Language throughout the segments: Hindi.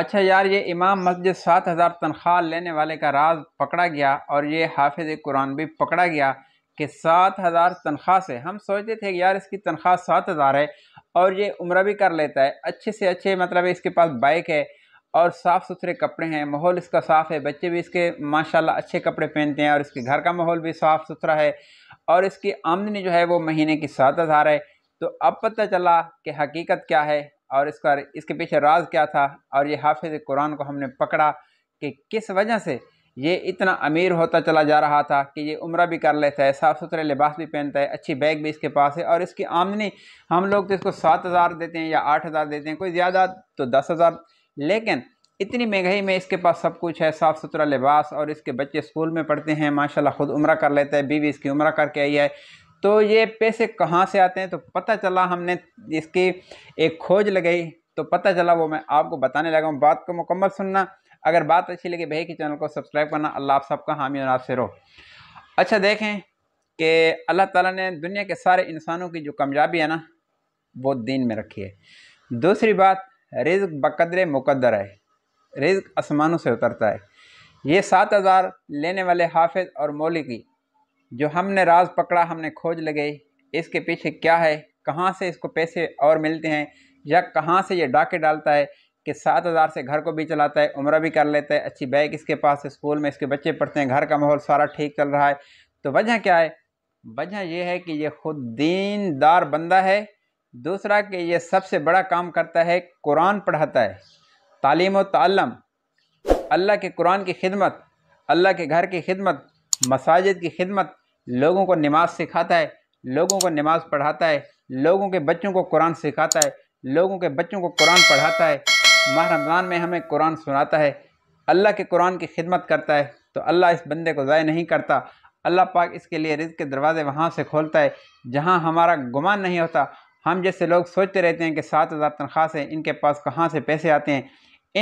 अच्छा यार ये इमाम मस्जिद सात हज़ार तनख्वाह लेने वाले का राज पकड़ा गया और ये हाफिज़ कुरान भी पकड़ा गया कि सात हज़ार तनख्वाह से हम सोचते थे कि यार इसकी तनख्वाह सात हज़ार है और ये उम्र भी कर लेता है अच्छे से अच्छे मतलब इसके पास बाइक है और साफ़ सुथरे कपड़े हैं माहौल इसका साफ़ है बच्चे भी इसके माशाल्लाह अच्छे कपड़े पहनते हैं और इसके घर का माहौल भी साफ़ सुथरा है और इसकी आमदनी जो है वो महीने की सात हज़ार है तो अब पता चला कि हकीकत क्या है और इसका इसके पीछे राज क्या था और ये हाफिज़ कुरान को हमने पकड़ा कि किस वजह से ये इतना अमीर होता चला जा रहा था कि ये उम्र भी कर लेता है साफ़ सुथरे लिबास भी पहनता है अच्छी बैग भी इसके पास है और इसकी आमदनी हम लोग तो इसको सात हज़ार देते हैं या आठ हज़ार देते हैं कोई ज़्यादा तो दस हज़ार लेकिन इतनी महंगाई में इसके पास सब कुछ है साफ़ सुथरा लिबास और इसके बच्चे स्कूल में पढ़ते हैं माशाल्लाह ख़ुद उम्र कर लेता है बीवी इसकी उम्र करके आई है तो ये पैसे कहाँ से आते हैं तो पता चला हमने इसकी एक खोज लगाई तो पता चला वो मैं आपको बताने लगा हूँ बात को मुकम्मल सुनना अगर बात अच्छी लगी भाई के चैनल को सब्सक्राइब करना अल्लाह आप सबका हामी और आपसे रो अच्छा देखें कि अल्लाह ताला ने दुनिया के सारे इंसानों की जो कामयाबी है ना वो दीन में रखी है दूसरी बात रिज्क बकदर मुकद्दर है रिज्क आसमानों से उतरता है ये सात हज़ार लेने वाले हाफिज और मौली की जो हमने राज पकड़ा हमने खोज लगे इसके पीछे क्या है कहाँ से इसको पैसे और मिलते हैं या कहाँ से ये डाके डालता है कि सात हज़ार से घर को भी चलाता है उम्र भी कर लेता है अच्छी बैग इसके पास है स्कूल में इसके बच्चे पढ़ते हैं घर का माहौल सारा ठीक चल रहा है तो वजह क्या है वजह यह है कि ये खुद दीनदार बंदा है दूसरा कि ये सबसे बड़ा काम करता है कुरान पढ़ाता है तालीम तालम अल्लाह के कुरान की खिदमत अल्लाह के घर की खिदमत मसाजिद की खिदमत लोगों को नमाज सिखाता है लोगों को नमाज पढ़ाता है लोगों के बच्चों को कुरान सिखाता है लोगों के बच्चों को कुरान पढ़ाता है माह रमज़ान में हमें कुरान सुनाता है अल्लाह के कुरान की खिदमत करता है तो अल्लाह इस बंदे को ज़ाय नहीं करता अल्लाह पाक इसके लिए रिज़ के दरवाज़े वहाँ से खोलता है जहाँ हमारा गुमान नहीं होता हम जैसे लोग सोचते रहते हैं कि सात हज़ार तनख्वाह से इनके पास कहाँ से पैसे आते हैं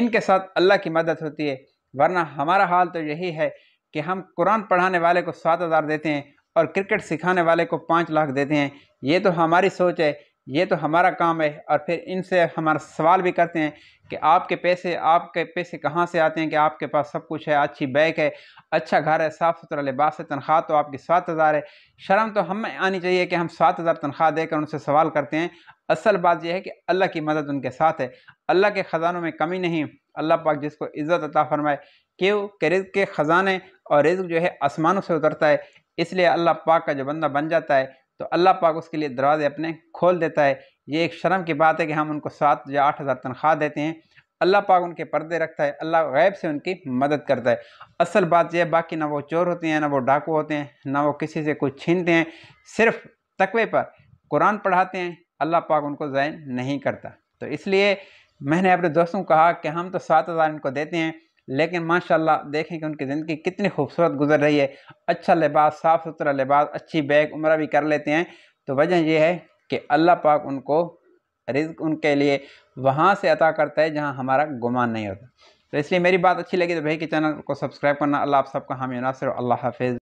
इनके साथ अल्लाह की मदद होती है वरना हमारा हाल तो यही है कि हम कुरान पढ़ाने वाले को सात हज़ार देते हैं और क्रिकेट सिखाने वाले को पाँच लाख देते हैं ये तो हमारी सोच है ये तो हमारा काम है और फिर इनसे हमारा सवाल भी करते हैं कि आपके पैसे आपके पैसे कहाँ से आते हैं कि आपके पास सब कुछ है अच्छी बैग है अच्छा घर है साफ़ सुथरा लिबास है तनख्वाह तो आपकी सात हज़ार है शर्म तो हमें आनी चाहिए कि हम सात हज़ार तनख्वाह देकर उनसे सवाल करते हैं असल बात यह है कि अल्लाह की मदद उनके साथ है अल्लाह के ख़जानों में कमी नहीं अल्लाह पाक जिसको इज़्ज़त अता फरमाए क्यों कि के ख़जाने और रिज्क जो है आसमानों से उतरता है इसलिए अल्लाह पाक का जो बंदा बन जाता है तो अल्लाह पाक उसके लिए दरवाजे अपने खोल देता है ये एक शर्म की बात है कि हम उनको सात या आठ हज़ार तनख्वाह देते हैं अल्लाह पाक उनके पर्दे रखता है अल्लाह गैब से उनकी मदद करता है असल बात यह बाकी ना वो चोर होते हैं ना वो डाकू होते हैं ना वो किसी से कुछ छीनते हैं सिर्फ तकवे पर कुरान पढ़ाते हैं अल्लाह पाक उनको ज़ाय नहीं करता तो इसलिए मैंने अपने दोस्तों को कहा कि हम तो सात हज़ार इनको देते हैं लेकिन माशाल्लाह देखें कि उनकी ज़िंदगी कितनी खूबसूरत गुजर रही है अच्छा लिबास साफ़ सुथरा लिबास अच्छी बैग उम्र भी कर लेते हैं तो वजह यह है कि अल्लाह पाक उनको रिज्क उनके लिए वहाँ से अता करता है जहाँ हमारा गुमान नहीं होता तो इसलिए मेरी बात अच्छी लगी तो भाई के चैनल को सब्सक्राइब करना अल्लाह आप सबका हामी नासर अल्लाह हाफिज़